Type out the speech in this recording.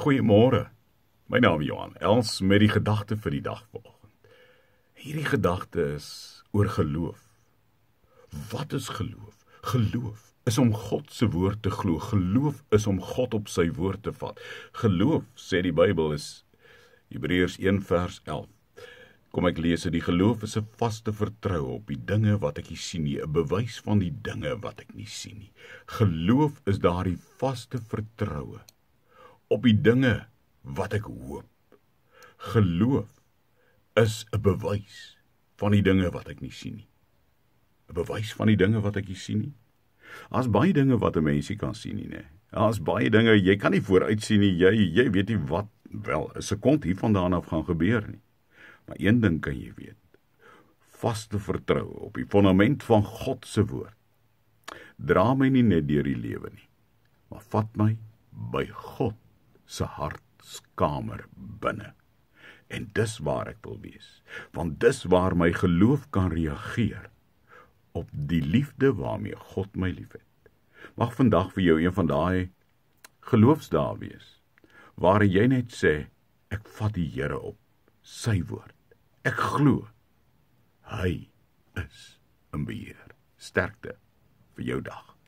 Goeiemôre. My naam is Johan. Els met die gedagte vir die dag vanoggend. Hierdie gedagte is oor geloof. Wat is geloof? Geloof is om God se woord te glo. Geloof is om God op sy woord te vat. Geloof, sê die Bybel is Hebreërs 1 vers 11. Kom ek lees dit: Die geloof is 'n vaste vertroue op die dinge wat ek nie sien nie, 'n bewys van die dinge wat ek nie sien nie. Geloof is daardie vaste vertroue op die dinge wat ek hoop. Geloof is 'n bewys van die dinge wat ek nie sien nie. 'n Bewys van die dinge wat ek hier sien nie. Daar's baie dinge wat 'n mens nie kan sien nie, nê. Daar's baie dinge jy kan nie vooruit sien nie. Jy jy weet nie wat wel 'n sekond hiervandaan af gaan gebeur nie. Maar een ding kan jy weet. Vaste vertroue op die fondament van God se woord. Dra my nie net deur die lewe nie, maar vat my by God se hartskamer binne. En dis waar ek wil wees, want dis waar my geloof kan reageer op die liefde waarmee God my liefhet. Mag vandag vir jou een van daai geloofsdae wees waar jy net sê ek vat die Here op sy woord. Ek glo hy is in beheer. Sterkte vir jou dag.